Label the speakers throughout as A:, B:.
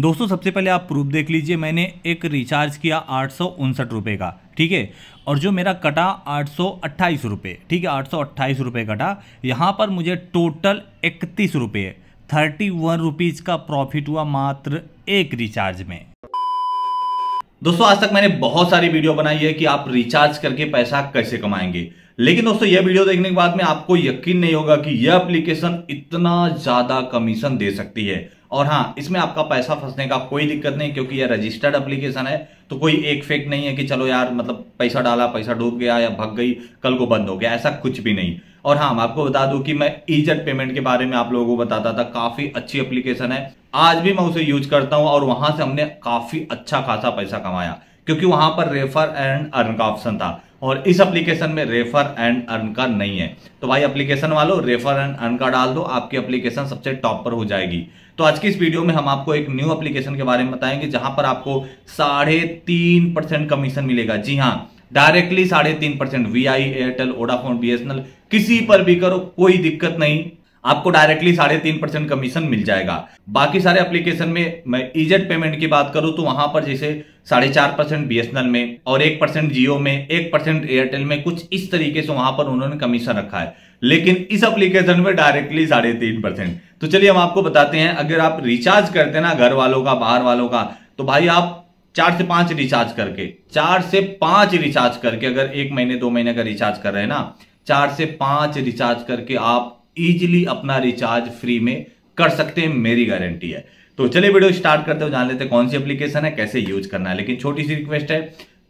A: दोस्तों सबसे पहले आप प्रूफ देख लीजिए मैंने एक रिचार्ज किया आठ रुपए का ठीक है और जो मेरा कटा आठ रुपए ठीक है आठ रुपए कटा यहाँ पर मुझे टोटल इकतीस रुपये थर्टी वन रुपीज़ का प्रॉफिट हुआ मात्र एक रिचार्ज में दोस्तों आज तक मैंने बहुत सारी वीडियो बनाई है कि आप रिचार्ज करके पैसा कैसे कमाएंगे लेकिन दोस्तों यह वीडियो देखने के बाद में आपको यकीन नहीं होगा कि यह एप्लीकेशन इतना ज्यादा कमीशन दे सकती है और हाँ इसमें आपका पैसा फंसने का कोई दिक्कत नहीं क्योंकि यह रजिस्टर्ड एप्लीकेशन है तो कोई एक फेक नहीं है कि चलो यार मतलब पैसा डाला पैसा डूब गया या भग गई कल को बंद हो गया ऐसा कुछ भी नहीं और हाँ मैं आपको बता दूं कि मैं ईजेट e पेमेंट के बारे में आप लोगों को बताता था काफी अच्छी एप्लीकेशन है आज भी मैं उसे यूज करता हूं और वहां से हमने काफी अच्छा खासा पैसा कमाया क्योंकि वहां पर रेफर एंड अर्न का ऑप्शन था और इस एप्लीकेशन में रेफर एंड अर्न का नहीं है तो भाई एप्लीकेशन वालों रेफर एंड अर्न का डाल दो आपकी एप्लीकेशन सबसे टॉप पर हो जाएगी तो आज की इस वीडियो में हम आपको एक न्यू एप्लीकेशन के बारे में बताएंगे जहां पर आपको साढ़े तीन परसेंट कमीशन मिलेगा जी हाँ डायरेक्टली साढ़े तीन percent V I Airtel Vodafone बी किसी पर भी करो कोई दिक्कत नहीं आपको डायरेक्टली साढ़े तीन परसेंट कमीशन मिल जाएगा बाकी सारे एप्लीकेशन में मैं इजेट e पेमेंट की बात करूं तो वहां पर जैसे साढ़े चार परसेंट बी में और एक परसेंट जियो में एक परसेंट एयरटेल में कुछ इस तरीके से वहां पर उन्होंने कमीशन रखा है लेकिन इस एप्लीकेशन में डायरेक्टली साढ़े तीन परसेंट तो चलिए हम आपको बताते हैं अगर आप रिचार्ज करते ना घर वालों का बाहर वालों का तो भाई आप चार से पांच रिचार्ज करके चार से पांच रिचार्ज करके अगर एक महीने दो महीने का रिचार्ज कर रहे हैं ना चार से पांच रिचार्ज करके आप ईजिली अपना रिचार्ज फ्री में कर सकते हैं मेरी गारंटी है तो चलिए वीडियो स्टार्ट करते हो जान लेते हैं कौन सी एप्लीकेशन है कैसे यूज करना है लेकिन छोटी सी रिक्वेस्ट है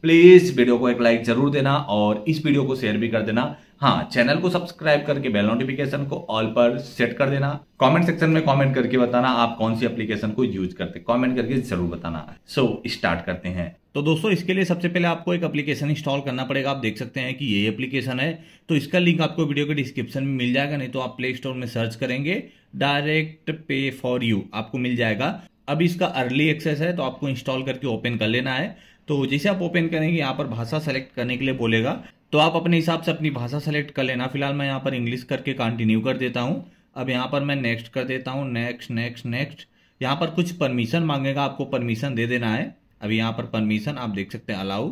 A: प्लीज वीडियो को एक लाइक जरूर देना और इस वीडियो को शेयर भी कर देना हाँ चैनल को सब्सक्राइब करके बेल नोटिफिकेशन को ऑल पर सेट कर देना कमेंट सेक्शन में कमेंट करके बताना आप कौन सी एप्लीकेशन को यूज करते कमेंट करके जरूर बताना सो so, स्टार्ट करते हैं तो दोस्तों इसके लिए सबसे पहले आपको एक एप्लीकेशन इंस्टॉल करना पड़ेगा आप देख सकते हैं कि ये एप्लीकेशन है तो इसका लिंक आपको वीडियो के डिस्क्रिप्शन में मिल जाएगा नहीं तो आप प्ले स्टोर में सर्च करेंगे डायरेक्ट पे फॉर यू आपको मिल जाएगा अब इसका अर्ली एक्सेस है तो आपको इंस्टॉल करके ओपन कर लेना है तो जैसे आप ओपन करेंगे यहाँ पर भाषा सेलेक्ट करने के लिए बोलेगा तो आप अपने हिसाब से अपनी भाषा सेलेक्ट कर लेना फिलहाल मैं यहाँ पर इंग्लिश करके कंटिन्यू कर देता हूँ अब यहाँ पर मैं नेक्स्ट कर देता हूँ नेक्स्ट नेक्स्ट नेक्स्ट यहाँ पर कुछ परमिशन मांगेगा आपको परमिशन दे देना है अब यहाँ पर परमिशन आप देख सकते हैं अलाउ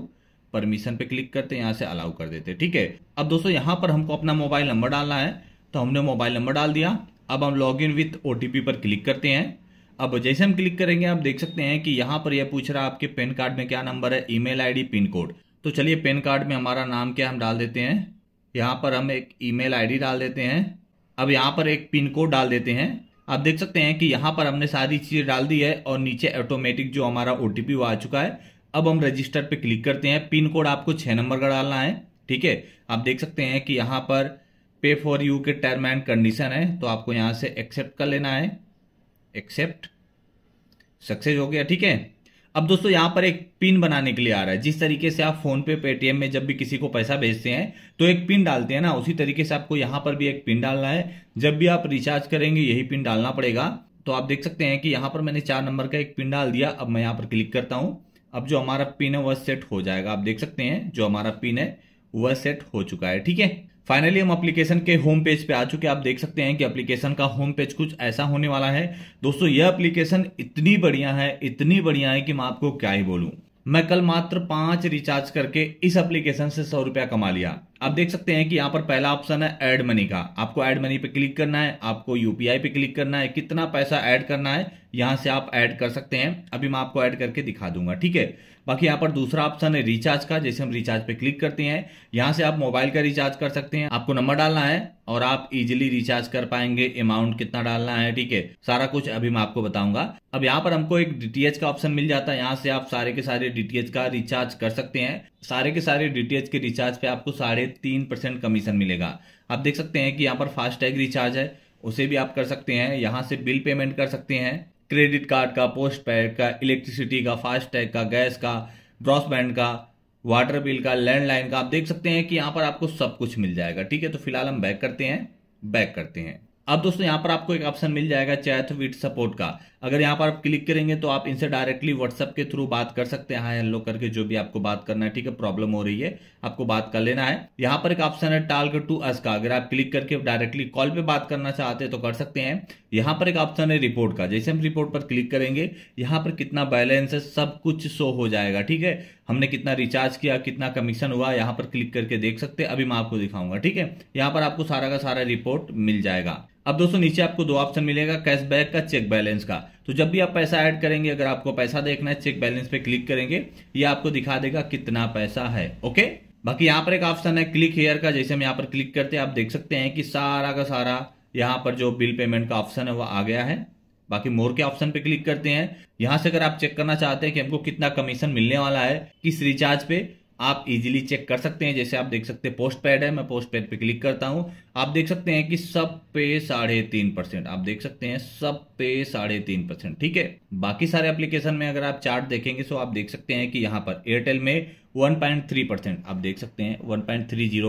A: परमिशन पे क्लिक करते हैं यहाँ से अलाउ कर देते ठीक है अब दोस्तों यहाँ पर हमको अपना मोबाइल नंबर डालना है तो हमने मोबाइल नंबर डाल दिया अब हम लॉग इन विथ ओ पर क्लिक करते हैं अब जैसे हम क्लिक करेंगे आप देख सकते हैं कि यहाँ पर यह पूछ रहा है आपके पैन कार्ड में क्या नंबर है ई मेल पिन कोड तो चलिए पेन कार्ड में हमारा नाम क्या हम डाल देते हैं यहाँ पर हम एक ईमेल आईडी डाल देते हैं अब यहाँ पर एक पिन कोड डाल देते हैं आप देख सकते हैं कि यहाँ पर हमने सारी चीज़ें डाल दी है और नीचे ऑटोमेटिक जो हमारा ओ टी आ चुका है अब हम रजिस्टर पे क्लिक करते हैं पिन कोड आपको छः नंबर का डालना है ठीक है आप देख सकते हैं कि यहाँ पर पे फॉर यू के टर्म एंड कंडीशन है तो आपको यहाँ से एक्सेप्ट कर लेना है एक्सेप्ट सक्सेस हो गया ठीक है अब दोस्तों यहां पर एक पिन बनाने के लिए आ रहा है जिस तरीके से आप फोन पे पेटीएम में जब भी किसी को पैसा भेजते हैं तो एक पिन डालते हैं ना उसी तरीके से आपको यहां पर भी एक पिन डालना है जब भी आप रिचार्ज करेंगे यही पिन डालना पड़ेगा तो आप देख सकते हैं कि यहां पर मैंने चार नंबर का एक पिन डाल दिया अब मैं यहां पर क्लिक करता हूं अब जो हमारा पिन है वह सेट हो जाएगा आप देख सकते हैं जो हमारा पिन है वह सेट हो चुका है ठीक है फाइनली हम एप्लीकेशन के होम पेज पे आ चुके आप देख सकते हैं कि एप्लीकेशन का होम पेज कुछ ऐसा होने वाला है दोस्तों यह एप्लीकेशन इतनी बढ़िया है इतनी बढ़िया है कि मैं आपको क्या ही बोलूं मैं कल मात्र पांच रिचार्ज करके इस एप्लीकेशन से सौ रुपया कमा लिया आप देख सकते हैं कि यहाँ पर पहला ऑप्शन है एड मनी का आपको एड मनी पे क्लिक करना है आपको यूपीआई पे क्लिक करना है कितना पैसा एड करना है यहाँ से आप ऐड कर सकते हैं अभी मैं आपको ऐड करके दिखा दूंगा ठीक है बाकी यहाँ पर दूसरा ऑप्शन है रिचार्ज का जैसे हम रिचार्ज पे क्लिक करते हैं यहाँ से आप मोबाइल का रिचार्ज कर सकते हैं आपको नंबर डालना है और आप इजिली रिचार्ज कर पाएंगे अमाउंट कितना डालना है ठीक है सारा कुछ अभी मैं आपको बताऊंगा अब यहाँ पर हमको एक डीटीएच का ऑप्शन मिल जाता है यहाँ से आप सारे के सारे डीटीएच का रिचार्ज कर सकते हैं सारे के सारे डीटीएच के रिचार्ज पे आपको साढ़े तीन परसेंट कमीशन मिलेगा आप देख सकते हैं कि यहाँ पर फास्टैग रिचार्ज है उसे भी आप कर सकते हैं यहाँ से बिल पेमेंट कर सकते हैं क्रेडिट कार्ड का पोस्ट पेड का इलेक्ट्रिसिटी का फास्टैग का गैस का ब्रॉसबैंड का वाटर बिल का लैंडलाइन का आप देख सकते हैं कि यहाँ पर आपको सब कुछ मिल जाएगा ठीक है तो फिलहाल हम बैक करते हैं बैक करते हैं अब दोस्तों यहाँ पर आपको एक ऑप्शन मिल जाएगा चैथ विथ सपोर्ट का अगर यहाँ पर आप क्लिक करेंगे तो आप इनसे डायरेक्टली व्हाट्सअप के थ्रू बात कर सकते हैं हाँ हेलो करके जो भी आपको बात करना है ठीक है प्रॉब्लम हो रही है आपको बात कर लेना है यहाँ पर एक ऑप्शन है टाल टू अस का अगर आप क्लिक करके डायरेक्टली कॉल पे बात करना चाहते हैं तो कर सकते हैं यहाँ पर एक ऑप्शन है रिपोर्ट का जैसे हम रिपोर्ट पर क्लिक करेंगे यहाँ पर कितना बैलेंस है सब कुछ शो हो जाएगा ठीक है हमने कितना रिचार्ज किया कितना कमीशन हुआ यहाँ पर क्लिक करके देख सकते हैं अभी मैं आपको दिखाऊंगा ठीक है यहाँ पर आपको सारा का सारा रिपोर्ट मिल जाएगा अब दोस्तों नीचे आपको दो ऑप्शन मिलेगा कैशबैक का चेक बैलेंस का तो जब भी आप पैसा ऐड करेंगे अगर आपको पैसा देखना है चेक बैलेंस पे क्लिक करेंगे ये आपको दिखा देगा कितना पैसा है ओके बाकी यहाँ पर एक ऑप्शन है क्लिक हेयर का जैसे हम यहाँ पर क्लिक करते हैं आप देख सकते हैं कि सारा का सारा यहाँ पर जो बिल पेमेंट का ऑप्शन है वो आ गया है बाकी मोर के ऑप्शन पे क्लिक करते हैं यहाँ से अगर आप चेक करना चाहते हैं कि हमको कितना कमीशन मिलने वाला है किस रिचार्ज पे आप इजीली चेक कर सकते हैं जैसे आप देख सकते हैं पोस्ट पेड है मैं पोस्ट पेड पे क्लिक करता हूं आप देख सकते हैं कि सब पे साढ़े तीन परसेंट आप देख सकते हैं सब पे साढ़े तीन परसेंट ठीक है बाकी सारे एप्लीकेशन में अगर आप चार्ट देखेंगे तो आप देख सकते हैं कि यहां पर एयरटेल में 1.3 परसेंट आप देख सकते हैं वन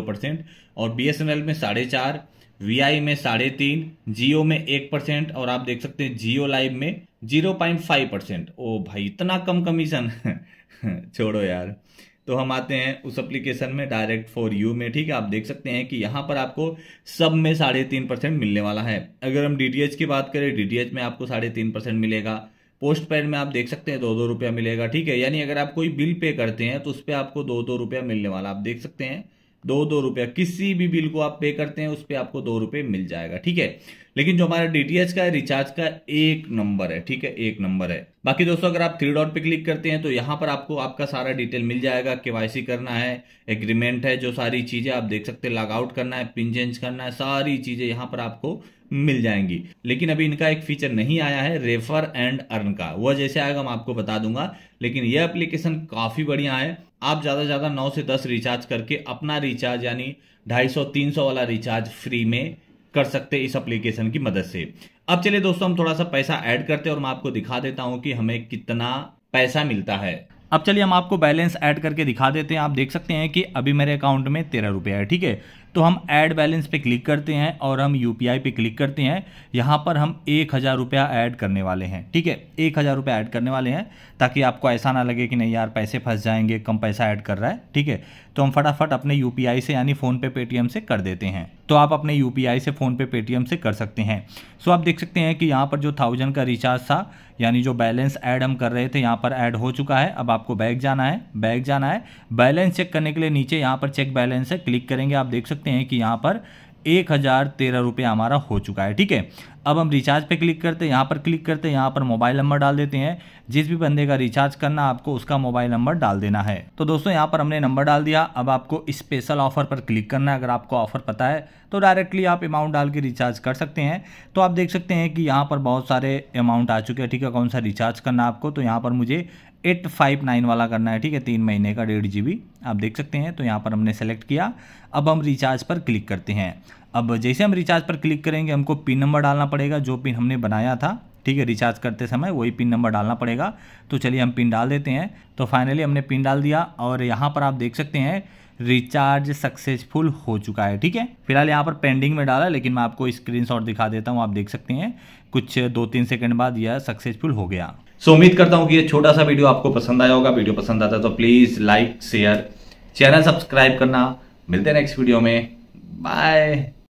A: परसेंट और बीएसएनएल में साढ़े चार वी में साढ़े तीन जियो में एक परसेंट और आप देख सकते हैं जियो लाइव में जीरो पॉइंट फाइव परसेंट ओ भाई इतना कम कमीशन छोड़ो यार तो हम आते हैं उस एप्लीकेशन में डायरेक्ट फॉर यू में ठीक है आप देख सकते हैं कि यहाँ पर आपको सब में साढ़े तीन परसेंट मिलने वाला है अगर हम डी की बात करें डी में आपको साढ़े तीन परसेंट मिलेगा पोस्ट पेड में आप देख सकते हैं दो दो रुपया मिलेगा ठीक है यानी अगर आप कोई बिल पे करते हैं तो उस पर आपको दो दो रुपया मिलने वाला आप देख सकते हैं दो दो रुपया किसी भी बिल को आप पे करते हैं उस पर आपको दो रुपये मिल जाएगा ठीक है लेकिन जो हमारा डीटीएच का है रिचार्ज का एक नंबर है ठीक है एक नंबर है बाकी दोस्तों अगर आप थ्री डॉट पे क्लिक करते हैं तो यहां पर आपको आपका सारा डिटेल मिल जाएगा केवाईसी करना है एग्रीमेंट है जो सारी चीज़ें आप देख सकते हैं लॉग आउट करना है पिन चेंज करना है सारी चीज़ें यहां पर आपको मिल जाएंगी लेकिन अभी इनका एक फीचर नहीं आया है रेफर एंड अर्न का वह जैसे आएगा मैं आपको बता दूंगा लेकिन यह एप्लीकेशन काफ़ी बढ़िया है आप ज़्यादा से ज़्यादा नौ से दस रिचार्ज करके अपना रिचार्ज यानी ढाई सौ तीन सौ वाला रिचार्ज फ्री में कर सकते इस एप्लीकेशन की मदद से अब चलिए दोस्तों हम थोड़ा सा पैसा ऐड करते हैं और मैं आपको दिखा देता हूँ कि हमें कितना पैसा मिलता है अब चलिए हम आपको बैलेंस ऐड करके दिखा देते हैं आप देख सकते हैं कि अभी मेरे अकाउंट में तेरह रुपया है ठीक है तो हम ऐड बैलेंस पे क्लिक करते हैं और हम यू पे क्लिक करते हैं यहाँ पर हम एक हज़ार रुपया ऐड करने वाले हैं ठीक है एक हज़ार रुपया ऐड करने वाले हैं ताकि आपको ऐसा ना लगे कि नहीं यार पैसे फंस जाएंगे कम पैसा ऐड कर रहा है ठीक है तो हम फटाफट अपने यू से यानी फ़ोनपे पेटीएम से कर देते हैं तो आप अपने यू से फ़ोनपे पेटीएम से कर सकते हैं सो आप देख सकते हैं कि यहाँ पर जो थाउजेंड का रिचार्ज था यानी जो बैलेंस ऐड हम कर रहे थे यहाँ पर ऐड हो चुका है अब आपको बैग जाना है बैग जाना है बैलेंस चेक करने के लिए नीचे यहाँ पर चेक बैलेंस है क्लिक करेंगे आप देख सकते हैं कि यहाँ पर एक हज़ार तेरह रुपये हमारा हो चुका है ठीक है अब हम रिचार्ज पे क्लिक करते हैं यहाँ पर क्लिक करते हैं यहाँ पर मोबाइल नंबर डाल देते हैं जिस भी बंदे का रिचार्ज करना आपको उसका मोबाइल नंबर डाल देना है तो दोस्तों यहाँ पर हमने नंबर डाल दिया अब आपको स्पेशल ऑफर पर क्लिक करना है अगर आपको ऑफर पता है तो डायरेक्टली आप अमाउंट डाल के रिचार्ज कर सकते हैं तो आप देख सकते हैं कि यहाँ पर बहुत सारे अमाउंट आ चुके हैं ठीक है कौन सा रिचार्ज करना आपको तो यहाँ पर मुझे एट फाइव नाइन वाला करना है ठीक है तीन महीने का डेढ़ जी आप देख सकते हैं तो यहाँ पर हमने सेलेक्ट किया अब हम रिचार्ज पर क्लिक करते हैं अब जैसे हम रिचार्ज पर क्लिक करेंगे हमको पिन नंबर डालना पड़ेगा जो पिन हमने बनाया था ठीक है रिचार्ज करते समय वही पिन नंबर डालना पड़ेगा तो चलिए हम पिन डाल देते हैं तो फाइनली हमने पिन डाल दिया और यहाँ पर आप देख सकते हैं रिचार्ज सक्सेसफुल हो चुका है ठीक है फिलहाल यहाँ पर पेंडिंग में डाला लेकिन मैं आपको स्क्रीनशॉट दिखा देता हूँ आप देख सकते हैं कुछ दो तीन सेकंड बाद यह सक्सेसफुल हो गया सो उम्मीद करता हूँ कि ये छोटा सा वीडियो आपको पसंद आया होगा वीडियो पसंद आता है तो please like share channel subscribe करना मिलते हैं नेक्स्ट वीडियो में बाय